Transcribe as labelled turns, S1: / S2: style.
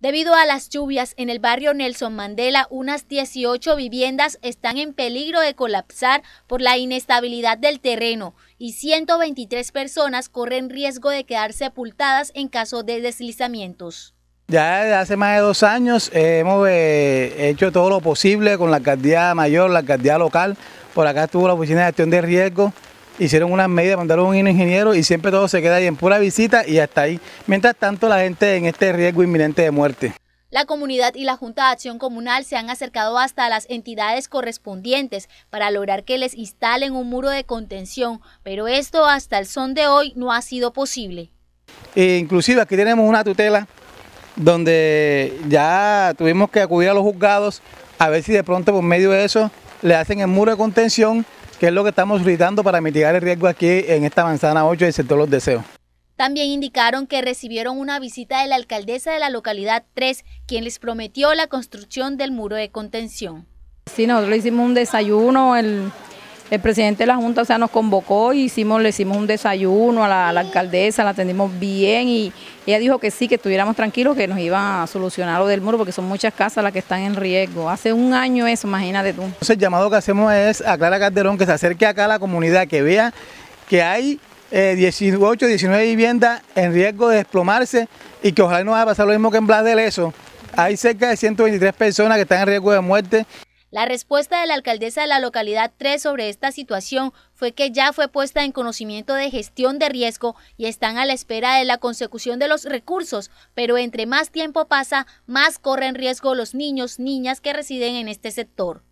S1: Debido a las lluvias en el barrio Nelson Mandela, unas 18 viviendas están en peligro de colapsar por la inestabilidad del terreno y 123 personas corren riesgo de quedar sepultadas en caso de deslizamientos.
S2: Ya desde hace más de dos años eh, hemos eh, hecho todo lo posible con la alcaldía mayor, la alcaldía local. Por acá estuvo la oficina de gestión de riesgo hicieron unas medidas, mandaron un ingeniero y siempre todo se queda ahí en pura visita y hasta ahí. Mientras tanto, la gente en este riesgo inminente de muerte.
S1: La comunidad y la Junta de Acción Comunal se han acercado hasta las entidades correspondientes para lograr que les instalen un muro de contención, pero esto hasta el son de hoy no ha sido posible.
S2: E inclusive aquí tenemos una tutela donde ya tuvimos que acudir a los juzgados a ver si de pronto por medio de eso le hacen el muro de contención que es lo que estamos brindando para mitigar el riesgo aquí en esta manzana 8 del sector Los Deseos.
S1: También indicaron que recibieron una visita de la alcaldesa de la localidad 3, quien les prometió la construcción del muro de contención.
S3: Sí, nosotros le hicimos un desayuno el, el presidente de la Junta nos convocó y hicimos, le hicimos un desayuno a la, alcaldesa, la atendimos bien y ella dijo que sí, que estuviéramos tranquilos, que nos iba a solucionar lo del muro, porque son muchas casas las que están en riesgo. Hace un año eso, imagínate tú.
S2: el llamado que hacemos es a Clara Calderón que se acerque acá a la comunidad, que vea que hay 18, eh, 19 viviendas en riesgo de desplomarse y que ojalá no vaya a pasar lo mismo que en Blas del Eso. Hay cerca de 123 personas que están en riesgo de muerte.
S1: La respuesta de la alcaldesa de la localidad 3 sobre esta situación fue que ya fue puesta en conocimiento de gestión de riesgo y están a la espera de la consecución de los recursos, pero entre más tiempo pasa, más corren riesgo los niños, niñas que residen en este sector.